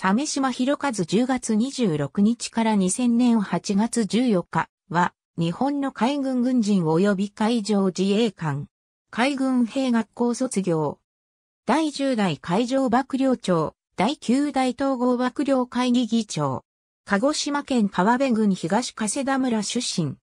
鮫島博和10月26日から2000年8月14日は、日本の海軍軍人及び海上自衛官、海軍兵学校卒業。第10代海上幕僚長、第9代統合幕僚会議議長。鹿児島県川辺郡東加世田村出身。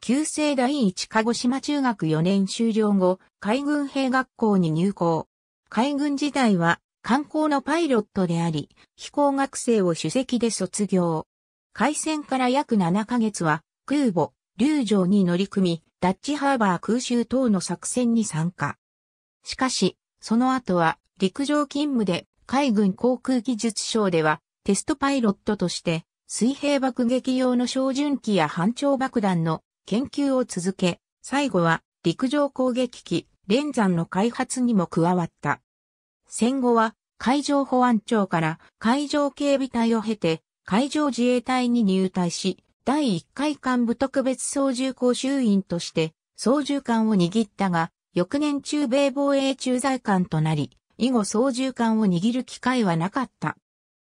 旧制第一鹿児島中学4年終了後、海軍兵学校に入校。海軍時代は観光のパイロットであり、飛行学生を主席で卒業。開戦から約7ヶ月は、空母、竜城に乗り組み、ダッチハーバー空襲等の作戦に参加。しかし、その後は、陸上勤務で、海軍航空技術省では、テストパイロットとして、水平爆撃用の照準機や反長爆弾の研究を続け、最後は陸上攻撃機、連山の開発にも加わった。戦後は海上保安庁から海上警備隊を経て海上自衛隊に入隊し、第1回幹部特別操縦講習員として操縦艦を握ったが、翌年中米防衛駐在艦となり、以後操縦艦を握る機会はなかった。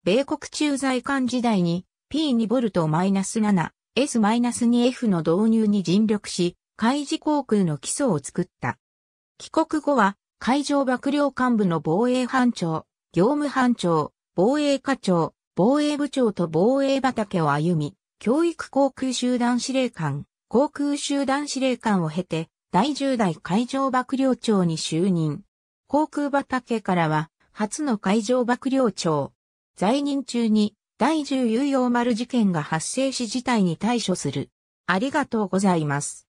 米国駐在艦時代に P2 ボルト -7、S-2F の導入に尽力し、海事航空の基礎を作った。帰国後は海上幕僚幹部の防衛班長、業務班長、防衛課長、防衛部長と防衛畑を歩み、教育航空集団司令官、航空集団司令官を経て、第10代海上幕僚長に就任。航空畑からは、初の海上幕僚長。在任中に、第10有用丸事件が発生し事態に対処する。ありがとうございます。